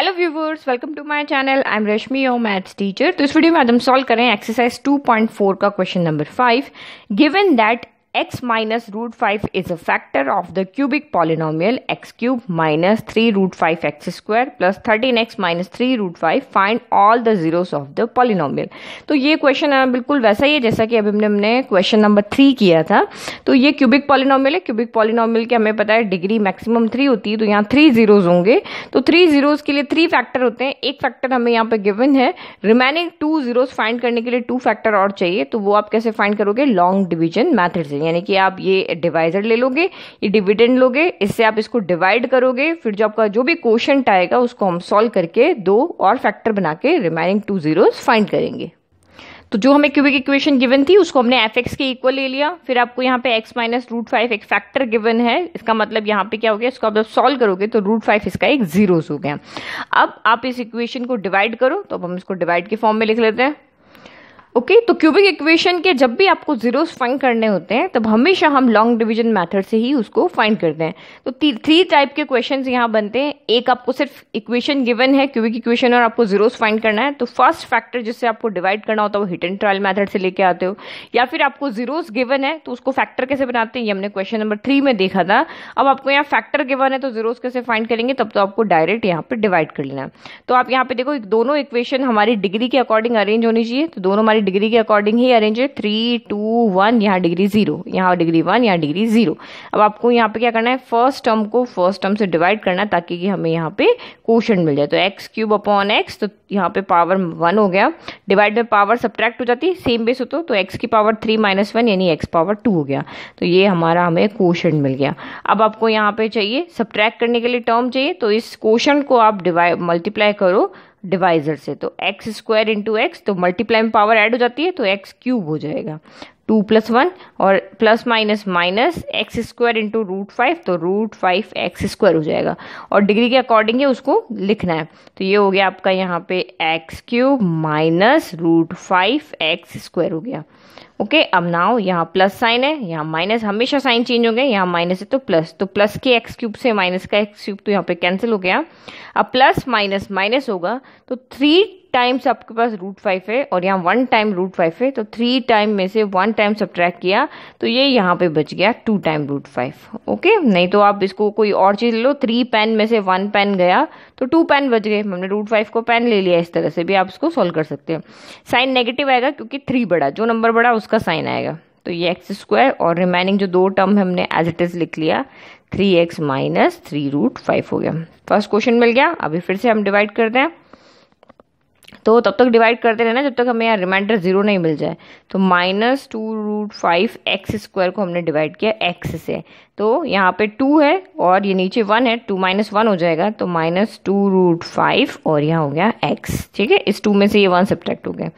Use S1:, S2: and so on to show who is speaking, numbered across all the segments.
S1: hello viewers welcome to my channel I am Rashmi ओ maths teacher तो इस video में हम सॉल्व करें एक्सरसाइज 2.4 का question number five given that x minus root five is a factor of the cubic cubic x cube minus three root five x x plus plus x minus three root five find all the zeros of the polynomial तो ये question है बिल्कुल वैसा ही है जैसा कि अभी हमने क्वेश्चन नंबर थ्री किया था तो ये क्यूबिक पॉलिनॉमियल है क्यूबिक पॉलिनॉमियल की हमें पता है डिग्री मैक्सिमम थ्री होती है तो यहाँ थ्री जीरोज होंगे तो थ्री जीरोज के लिए थ्री फैक्टर होते हैं एक फैक्टर हमें यहाँ पर गिवन है रिमेनिंग टू जीरोज फाइंड करने के लिए टू फैक्टर और चाहिए तो वो आप कैसे फाइंड करोगे लॉन्ग डिविजन मैथड से यानी कि आप ये डिवाइजर ले लोगे ये डिविडेंड लोगे इससे आप इसको डिवाइड करोगे फिर जो आपका जो भी क्वेश्चन आएगा उसको हम सॉल्व करके दो और फैक्टर बना के रिमाइनिंग टू जीरोज फाइंड करेंगे तो जो हमें क्यूबिक इक्वेशन गिवन थी उसको हमने एफ एक्स के इक्वल ले लिया फिर आपको यहाँ पे एक्स माइनस रूट फाइव एक फैक्टर गिवन है इसका मतलब यहाँ पे क्या हो गया इसको आप जब सॉल्व करोगे तो रूट फाइव इसका एक जीरोस हो गया अब आप इस इक्वेशन को डिवाइड करो तो अब हम इसको डिवाइड के फॉर्म में लिख लेते हैं ओके okay, तो क्यूबिक इक्वेशन के जब भी आपको जीरोस फाइंड करने होते हैं तब हमेशा हम लॉन्ग डिवीजन मेथड से ही उसको फाइंड करते हैं तो थ्री टाइप के क्वेश्चंस यहाँ बनते हैं एक आपको सिर्फ इक्वेशन गिवन है क्यूबिक इक्वेशन और आपको जीरोस फाइंड करना है तो फर्स्ट फैक्टर जिससे आपको डिवाइड करना होता है वो हिट एंड ट्रायल मैथड से लेके आते हो या फिर आपको जीरोज गिवन है तो उसको फैक्टर कैसे बनाते हैं ये हमने क्वेश्चन नंबर थ्री में देखा था अब आपको यहाँ फैक्टर गिवन है तो जीरोज कैसे फाइंड करेंगे तब तो आपको डायरेक्ट यहाँ पर डिवाइड कर लेना है तो आप यहाँ पे देखो दोनों इक्वेशन हमारी डिग्री के अकॉर्डिंग अरेंज होनी चाहिए तो दोनों हमारी हमारी डिग्री के अकॉर्डिंग ही अरेंज है थ्री टू वन यहाँ डिग्री जीरो यहाँ डिग्री वन यहाँ डिग्री जीरो अब आपको यहाँ पे क्या करना है फर्स्ट टर्म को फर्स्ट टर्म से डिवाइड करना है ताकि कि हमें यहाँ पे क्वेश्चन मिल जाए तो एक्स क्यूब अपॉन एक्स तो यहाँ पे पावर वन हो गया डिवाइड में पावर सब्ट्रैक्ट हो जाती है सेम बेस हो तो, तो एक्स की पावर थ्री माइनस वन यानी एक्स पावर टू हो गया तो ये हमारा हमें क्वेश्चन मिल गया अब आपको यहाँ पे चाहिए सब्ट्रैक्ट करने के लिए टर्म चाहिए तो इस क्वेश्चन को आप डिवाइड मल्टीप्लाई करो डिवाइजर से तो एक्स स्क्वायर इंटू एक्स तो मल्टीप्लाई में पावर ऐड हो जाती है तो एक्स क्यूब हो जाएगा टू प्लस वन और plus minus minus x square into root five तो रूट फाइव एक्स स्क्वायर हो जाएगा और डिग्री के अकॉर्डिंग ही उसको लिखना है तो ये हो गया आपका यहाँ पे x cube minus root five x square हो गया ओके अब नाउ यहाँ प्लस साइन है यहाँ माइनस हमेशा साइन चेंज हो गए यहाँ माइनस है तो प्लस तो प्लस के एक्स क्यूब से माइनस का एक्स क्यूब तो यहाँ पे कैंसिल हो गया अब प्लस माइनस माइनस होगा तो थ्री टाइम्स आपके पास रूट फाइव है और यहाँ वन टाइम रूट फाइव है तो थ्री टाइम में से वन टाइम सब्ट्रैक किया तो ये यहाँ पे बच गया two time root five okay नहीं तो आप इसको कोई और चीज़ ले लो थ्री पेन में से वन पेन गया तो टू पेन बच गए हमने रूट फाइव को पेन ले लिया इस तरह से भी आप इसको सॉल्व कर सकते हैं साइन नेगेटिव आएगा क्योंकि थ्री बड़ा जो नंबर बड़ा उसका साइन आएगा तो ये एक्स स्क्वायर और रिमेनिंग जो दो टर्म हमने एज इट इज़ लिख लिया three x minus three root five हो गया फर्स्ट क्वेश्चन मिल गया अभी फिर से हम डिवाइड करते हैं तो तब तक डिवाइड करते रहना जब तक हमें यहाँ रिमाइंडर ज़ीरो नहीं मिल जाए तो minus two root five x square को हमने डिवाइड किया एक्स से तो यहाँ पे टू है और ये नीचे वन है टू माइनस वन हो जाएगा तो माइनस टू रूट फाइव और यहाँ हो गया एक्स ठीक है इस टू में से ये वन सब्ट्रैक्ट हो गया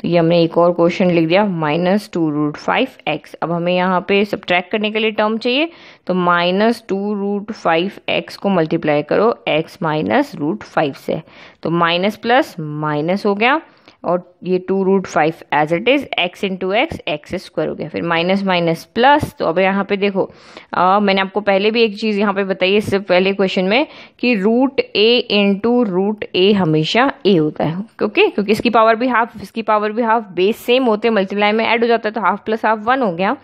S1: तो ये हमने एक और क्वेश्चन लिख दिया minus two root five x अब हमें यहाँ पे सब्ट्रैक्ट करने के लिए टर्म चाहिए तो minus two root five x को मल्टीप्लाई करो एक्स माइनस रूट फाइव से तो माइनस प्लस माइनस हो गया और ये two root five as it is x into x x square हो गया फिर माइनस माइनस प्लस तो अब यहाँ पे देखो आ, मैंने आपको पहले भी एक चीज़ यहाँ पे बताई इससे पहले क्वेश्चन में कि root a into root a हमेशा ए होता है ओके क्योंकि इसकी पावर भी हाफ इसकी पावर भी हाफ बेस सेम होते हैं मल्टीप्लाई में एड हो जाता है तो हाफ प्लस हाफ वन हो गया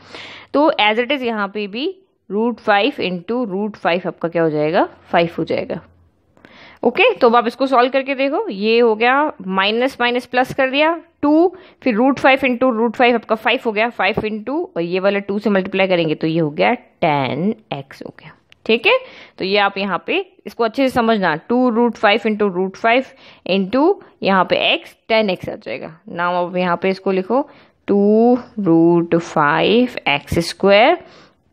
S1: तो एज इट इज़ यहाँ पे भी root five into root five आपका क्या हो जाएगा फाइव हो जाएगा ओके तो अब आप इसको सॉल्व करके देखो ये हो गया माइनस माइनस प्लस कर दिया टू फिर root five into root five आपका फाइव हो गया फाइव इंटू और ये वाला टू से मल्टीप्लाई करेंगे तो ये हो गया टेन एक्स हो गया ठीक है तो ये आप यहाँ पे इसको अच्छे से समझना two root five into root five into यहाँ पे एक्स टेन एक्स आ जाएगा नाम अब यहाँ पे इसको लिखो two root five x square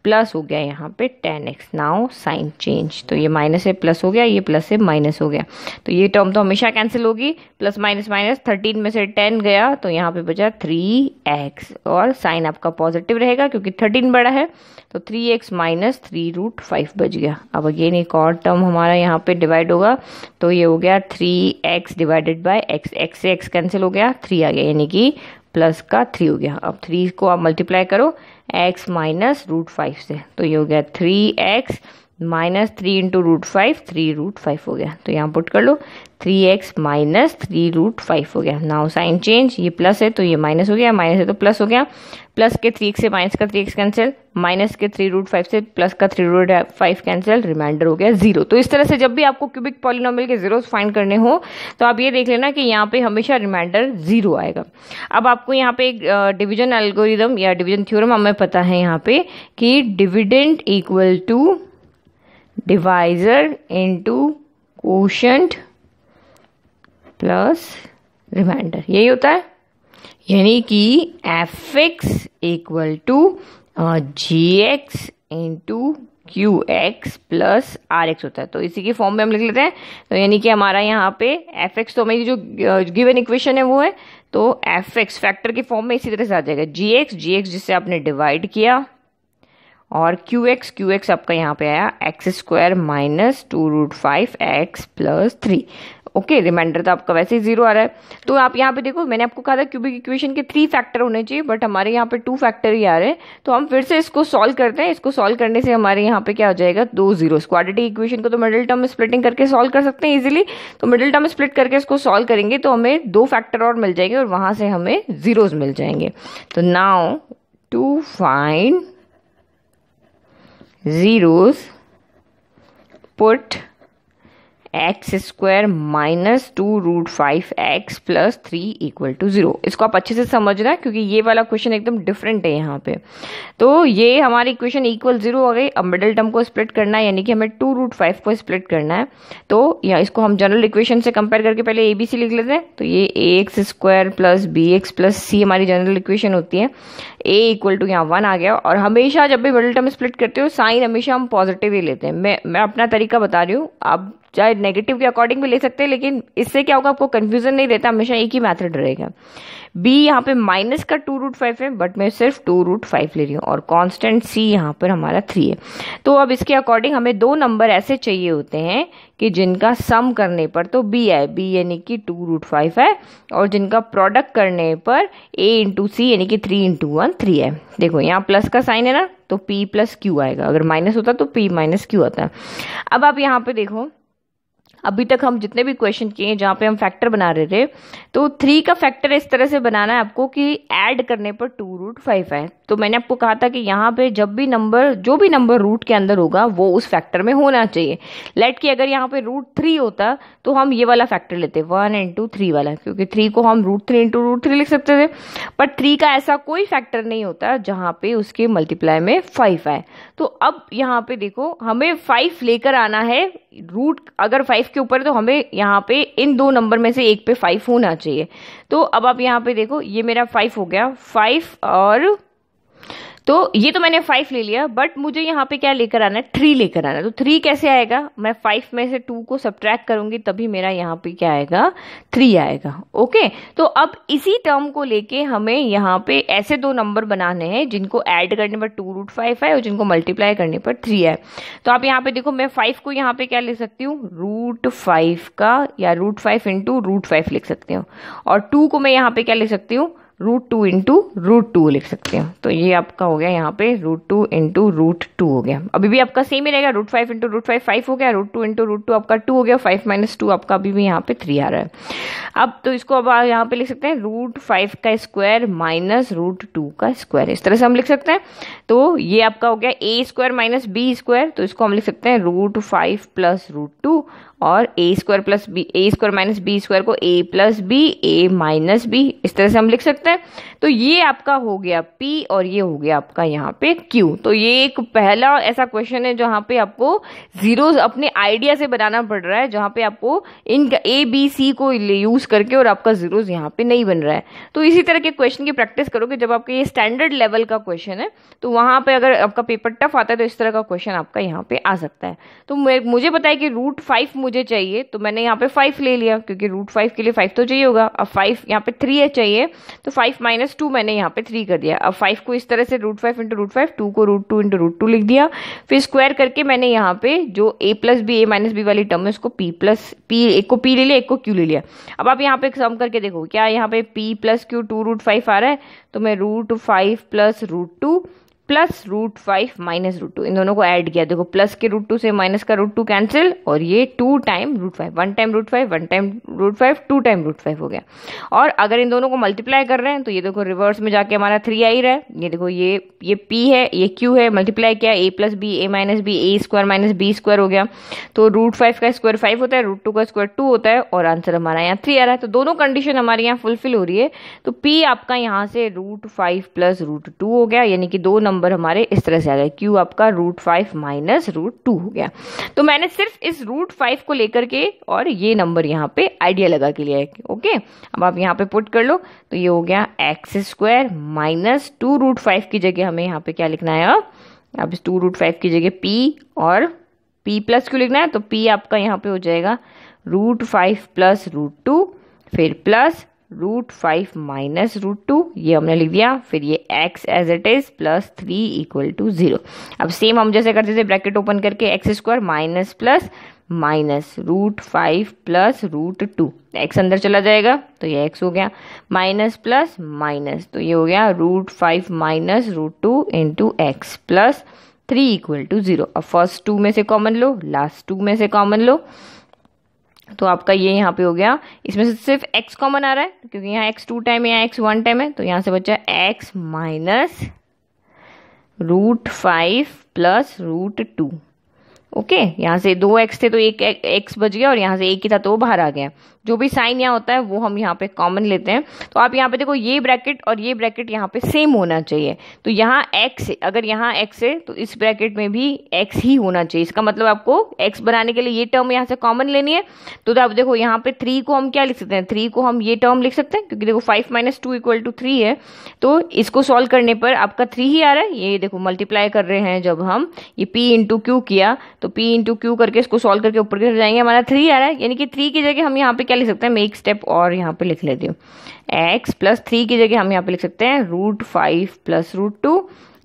S1: plus हो गया यहाँ पे ten x now sign change तो ये माइनस से प्लस हो गया ये प्लस से माइनस हो गया तो ये टर्म तो हमेशा कैंसिल होगी प्लस माइनस माइनस थर्टीन में से टेन गया तो यहाँ पे बचा थ्री एक्स और साइन आपका पॉजिटिव रहेगा क्योंकि थर्टीन बड़ा है तो three x minus three root five बच गया अब अगेन एक और टर्म हमारा यहाँ पे डिवाइड होगा तो ये हो गया three x divided by x x से एक्स कैंसिल हो गया थ्री आ गया यानी कि प्लस का थ्री हो गया अब थ्री को आप मल्टीप्लाई करो एक्स माइनस रूट फाइव से तो ये हो गया three x minus three into root five three root five हो गया तो यहाँ पुट कर लो three x minus three root five हो गया नाउ साइन चेंज ये प्लस है तो ये माइनस हो गया माइनस है तो प्लस हो गया प्लस के थ्री एक्स से माइनस का थ्री एक्स कैंसिल माइनस के थ्री रूट फाइव से प्लस का three root five cancel remainder हो गया जीरो तो इस तरह से जब भी आपको क्यूबिक पॉलिनॉमियल के जीरो फाइंड करने हो तो आप ये देख लेना कि यहाँ पे हमेशा रिमाइंडर जीरो आएगा अब आपको यहाँ पे एक डिविजन एल्गोरिदम या डिविजन थ्योरम हमें पता है यहाँ पे कि dividend equal to divisor into quotient plus remainder यही होता है यानी कि f x equal to g x into q x plus r x होता है तो इसी के फॉर्म में हम लिख लेते हैं तो यानी कि हमारा यहाँ पे एफ एक्स तो हमारी जो गिवन इक्वेशन है वो है तो एफ एक्स फैक्टर के फॉर्म में इसी तरह से आ जाएगा जी एक्स जी एक्स जिससे आपने डिवाइड किया और क्यू एक्स क्यू एक्स आपका यहाँ पे आया x square minus two root five x plus three okay remainder तो आपका वैसे ही जीरो आ रहा है तो आप यहाँ पे देखो मैंने आपको कहा था क्यूबिक इक्वेशन के थ्री फैक्टर होने चाहिए बट हमारे यहाँ पे टू फैक्टर ही आ रहे हैं तो हम फिर से इसको सॉल्व करते हैं इसको सॉल्व करने से हमारे यहाँ पे क्या हो जाएगा दो जीरो क्वाड्रेटिक इक्वेशन को तो मिडिल टर्म स्प्लिटिंग करके सॉल्व कर सकते हैं इजिली तो मिडिल टर्म स्प्लिट करके इसको सॉल्व करेंगे तो हमें दो फैक्टर और मिल जाएंगे और वहाँ से हमें जीरोज मिल जाएंगे तो now to find zeros put x square minus two root five x plus three equal to zero इसको आप अच्छे से समझना क्योंकि ये वाला क्वेश्चन एकदम डिफरेंट है यहाँ पे तो ये हमारी इक्वेशन इक्वल ज़ीरो हो गई अब मिडल टर्म को स्प्लिट करना है यानी कि हमें टू रूट फाइव को स्प्लिट करना है तो या इसको हम जनरल इक्वेशन से कंपेयर करके पहले ए बी सी लिख लेते हैं तो ये a x square plus b x plus c हमारी जनरल इक्वेशन होती है ए इक्वल टू यहाँ वन आ गया और हमेशा जब भी मिडल टर्म स्प्लिट करते हो साइन हमेशा हम पॉजिटिव ही लेते हैं मैं मैं अपना तरीका बता रही हूँ आप चाहे नेगेटिव के अकॉर्डिंग भी ले सकते हैं लेकिन इससे क्या होगा आपको कन्फ्यूजन नहीं रहता हमेशा एक ही मैथड रहेगा बी यहाँ पे माइनस का टू रूट फाइव है बट मैं सिर्फ टू रूट फाइव ले रही हूँ और कांस्टेंट सी यहाँ पर हमारा थ्री है तो अब इसके अकॉर्डिंग हमें दो नंबर ऐसे चाहिए होते हैं कि जिनका सम करने पर तो बी आए बी यानी कि टू रूट फाइव है और जिनका प्रोडक्ट करने पर ए इंटू सी यानी कि थ्री इंटू वन थ्री है देखो यहाँ प्लस का साइन है ना तो पी प्लस क्यू आएगा अगर माइनस होता तो पी माइनस क्यू आता अब आप यहाँ पे देखो अभी तक हम जितने भी क्वेश्चन किए जहाँ पे हम फैक्टर बना रहे थे तो थ्री का फैक्टर इस तरह से बनाना है आपको कि ऐड करने पर टू रूट फाइव है तो मैंने आपको कहा था कि यहाँ पे जब भी नंबर जो भी नंबर रूट के अंदर होगा वो उस फैक्टर में होना चाहिए लेट कि अगर यहाँ पे रूट थ्री होता तो हम ये वाला फैक्टर लेते वन इंटू थ्री वाला क्योंकि थ्री को हम root three into root three लिख सकते थे पर थ्री का ऐसा कोई फैक्टर नहीं होता जहाँ पे उसके मल्टीप्लाई में फाइव आए तो अब यहाँ पे देखो हमें फाइव लेकर आना है रूट अगर फाइव के ऊपर तो हमें यहाँ पे इन दो नंबर में से एक पे फाइव होना चाहिए तो अब आप यहाँ पे देखो ये मेरा फाइव हो गया फाइव और तो ये तो मैंने फाइव ले लिया बट मुझे यहाँ पे क्या लेकर आना है थ्री लेकर आना है तो थ्री कैसे आएगा मैं फाइव में से टू को सब्ट्रैक्ट करूंगी तभी मेरा यहाँ पे क्या आएगा थ्री आएगा ओके तो अब इसी टर्म को लेके हमें यहाँ पे ऐसे दो नंबर बनाने हैं जिनको ऐड करने पर टू रूट फाइव है और जिनको मल्टीप्लाई करने पर थ्री है तो आप यहाँ पे देखो मैं फाइव को यहाँ पे क्या ले सकती हूँ रूट फाइव का या root five into root five लिख सकती हूँ और टू को मैं यहाँ पे क्या ले सकती हूँ root two into root two लिख सकते हो तो ये आपका हो गया यहाँ पे root two into root two हो गया अभी भी आपका सेम ही रहेगा root five into root five five हो गया root two into root two आपका टू हो गया फाइव माइनस टू आपका अभी भी यहाँ पे थ्री आ रहा है अब तो इसको अब यहाँ पे लिख सकते हैं रूट फाइव का स्क्वायर माइनस रूट टू का स्क्वायर इस तरह से हम लिख सकते हैं तो ये आपका हो गया a square minus b square तो इसको हम लिख सकते हैं root five plus root two और a square plus b a square minus b square को a plus b a minus b इस तरह से हम लिख सकते हैं तो ये आपका हो गया पी और ये हो गया आपका यहाँ पे क्यू तो ये एक पहला ऐसा क्वेश्चन है जहाँ पे आपको जीरो अपने आइडिया से बनाना पड़ रहा है जहाँ पे आपको इन ए बी सी को यूज करके और आपका जीरोज यहाँ पे नहीं बन रहा है तो इसी तरह के क्वेश्चन की प्रैक्टिस करोगे जब आपके ये स्टैंडर्ड लेवल का क्वेश्चन है तो वहाँ पे अगर आपका पेपर टफ आता है तो इस तरह का क्वेश्चन आपका यहाँ पे आ सकता है तो मुझे बताया कि रूट फाइव मुझे चाहिए तो मैंने यहाँ पे फाइव ले लिया क्योंकि रूट फाइव के लिए फाइव तो चाहिए होगा अब फाइव यहाँ पे थ्री है चाहिए तो फाइव माइनस टू मैंने यहाँ पे थ्री कर दिया अब फाइव को इस तरह से root five into root five two को root two into root two लिख दिया फिर स्क्वायर करके मैंने यहाँ पे जो a plus b a minus b वाली टर्म है उसको पी प्लस पी एक को पी ले लिया एक को क्यू ले लिया अब आप यहाँ पे सम करके देखो क्या यहाँ पे p plus q two root five आ रहा है तो मैं root five plus root two plus root five minus root two इन दोनों को ऐड किया देखो प्लस के रूट टू से माइनस का रूट टू कैंसिल और ये two time root five one time root five one time root five two time root five हो गया और अगर इन दोनों को मल्टीप्लाई कर रहे हैं तो ये देखो रिवर्स में जाके हमारा थ्री आई रहा है ये देखो ये ये पी है ये क्यू है मल्टीप्लाई किया a plus b a minus b a square minus b square हो गया तो रूट फाइव का स्क्वायर फाइव होता है रूट टू का स्क्वायर टू होता है और आंसर हमारा यहाँ थ्री आ रहा है तो दोनों कंडीशन हमारे यहाँ फुलफिल हो रही है तो पी आपका यहाँ से root five plus root two हो गया यानी कि दो नंबर नंबर हमारे इस तरह से आ गए क्यू आपका root five minus root two हो गया तो मैंने सिर्फ इस रूट फाइव को लेकर के और ये नंबर यहाँ पे आइडिया लगा के लिया है ओके अब आप यहाँ पे पुट कर लो तो ये हो गया x square minus two root five की जगह हमें यहाँ पे क्या लिखना है अब अब इस टू रूट फाइव की जगह पी और पी प्लस क्यों लिखना है तो पी आपका यहाँ पे हो जाएगा root five plus root two फिर plus root five minus root two ये हमने लिख दिया फिर ये x as it is plus three equal to zero अब सेम हम जैसे करते थे ब्रैकेट ओपन करके x square minus plus minus root five plus root two x अंदर चला जाएगा तो ये एक्स हो गया माइनस प्लस माइनस तो ये हो गया root five minus root two into x plus three equal to zero अब फर्स्ट टू में से कॉमन लो लास्ट टू में से कॉमन लो तो आपका ये यहाँ पे हो गया इसमें से सिर्फ x कॉमन आ रहा है क्योंकि यहाँ x टू टाइम है यहाँ x वन टाइम है तो यहाँ से बचा x minus root five plus root two okay यहाँ से दो एक्स थे तो एक एक्स बच गया और यहाँ से एक ही था तो वो बाहर आ गया जो भी साइन यहाँ होता है वो हम यहाँ पे कॉमन लेते हैं तो आप यहाँ पे देखो ये ब्रैकेट और ये ब्रैकेट यहाँ पे सेम होना चाहिए तो यहाँ एक्स अगर यहाँ एक्स है तो इस ब्रैकेट में भी एक्स ही होना चाहिए इसका मतलब आपको एक्स बनाने के लिए ये टर्म यहाँ से कॉमन लेनी है तो, तो आप देखो यहाँ पे थ्री को हम क्या लिख सकते हैं थ्री को हम ये टर्म लिख सकते हैं क्योंकि देखो five minus two equal to three है तो इसको सॉल्व करने पर आपका थ्री ही आ रहा है ये देखो मल्टीप्लाई कर रहे हैं जब हम ये पी इंटू क्यू किया तो तो पी इंटू क्यू करके इसको सॉल्व करके ऊपर की जाएंगे हमारा थ्री आ रहा है यानी कि थ्री की जगह हम यहाँ पे क्या लिख सकते हैं मैं एक स्टेप और यहाँ पे लिख लेती हूँ एक्स प्लस थ्री की जगह हम यहाँ पे लिख सकते हैं root five plus root two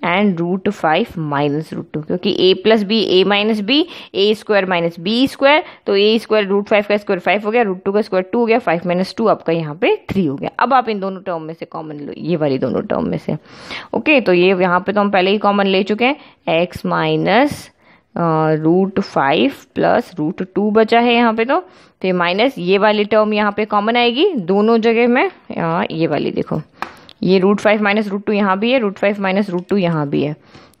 S1: and root five minus root two क्योंकि a plus b a minus b a square minus b square तो ए स्क्वायर रूट फाइव का स्क्वायर फाइव हो गया रूट टू का स्क्वायर टू हो गया five minus to आपका यहाँ पे थ्री हो गया अब आप इन दोनों टर्म में से कॉमन लो ये वाली दोनों टर्म में से ओके okay, तो ये यहाँ पे तो हम पहले ही कॉमन ले चुके हैं x minus root five plus root two बचा है यहाँ पे तो तो ये माइनस ये वाली टर्म यहाँ पे कॉमन आएगी दोनों जगह में यहाँ ये वाली देखो ये root five minus root two यहाँ भी है root five minus root two यहाँ भी है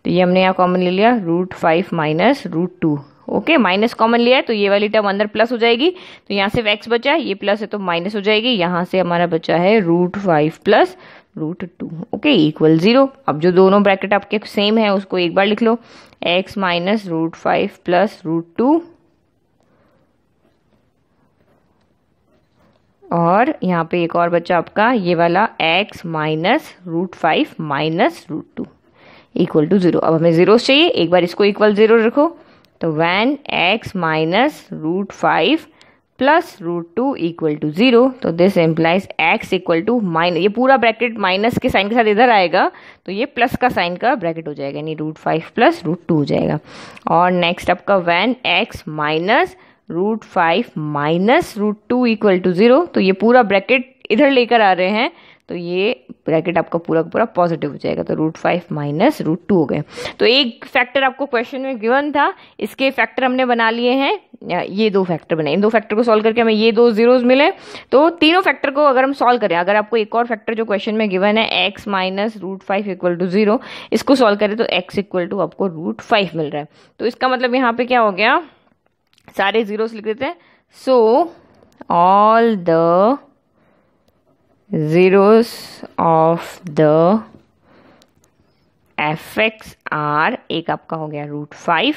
S1: तो ये हमने यहाँ कॉमन ले लिया root five minus root two okay minus common लिया है तो ये वाली टर्म अंदर प्लस हो जाएगी तो यहाँ से एक्स बचा है ये प्लस है तो माइनस हो जाएगी यहाँ से हमारा बचा है root five plus root two okay equal zero अब जो दोनों ब्रैकेट आपके सेम है उसको एक बार लिख लो x minus root five plus root two और यहाँ पे एक और बच्चा आपका ये वाला x minus root five minus root two equal to zero अब हमें ज़ीरो चाहिए एक बार इसको इक्वल ज़ीरो रखो तो when x minus root five plus root two equal to zero तो this implies x equal to minus ये पूरा ब्रैकेट माइनस के साइन के साथ इधर आएगा तो ये प्लस का साइन का ब्रैकेट हो जाएगा यानी root five plus root two हो जाएगा और नेक्स्ट आपका when x minus root five minus root two equal to zero तो ये पूरा ब्रैकेट इधर लेकर आ रहे हैं तो ये ब्रैकेट आपका पूरा पूरा पॉजिटिव हो जाएगा तो root five minus root two हो गए तो एक फैक्टर आपको क्वेश्चन में गिवन था इसके फैक्टर हमने बना लिए हैं ये दो फैक्टर बने इन दो फैक्टर को सॉल्व करके हमें ये दो जीरोज मिले तो तीनों फैक्टर को अगर हम सॉल्व करें अगर आपको एक और फैक्टर जो क्वेश्चन में गिवन है x minus root five equal to zero इसको सॉल्व करें तो एक्स इक्वल टू आपको रूट फाइव मिल रहा है तो इसका मतलब यहाँ पे क्या हो गया सारे जीरोस लिख देते हैं so all the zeros of the f x are एक आपका हो गया रूट फाइव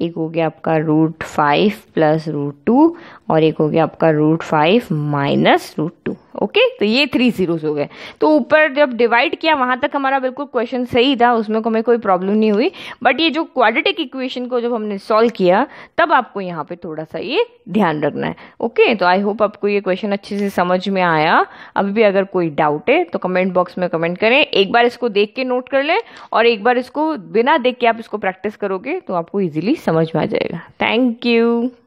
S1: एक हो गया आपका root five plus root two और एक हो गया आपका root five minus root two okay तो ये थ्री जीरोस हो गए तो ऊपर जब डिवाइड किया वहाँ तक हमारा बिल्कुल क्वेश्चन सही था उसमें हमें कोई प्रॉब्लम नहीं हुई बट ये जो क्वाड्रेटिक इक्वेशन को जब हमने सॉल्व किया तब आपको यहाँ पे थोड़ा सा ये ध्यान रखना है ओके तो आई होप आपको ये क्वेश्चन अच्छे से समझ में आया अभी भी अगर कोई डाउट है तो कमेंट बॉक्स में कमेंट करें एक बार इसको देख के नोट कर लें और एक बार इसको बिना देख के आप इसको प्रैक्टिस करोगे तो आपको ईजिली समझ में आ जाएगा थैंक यू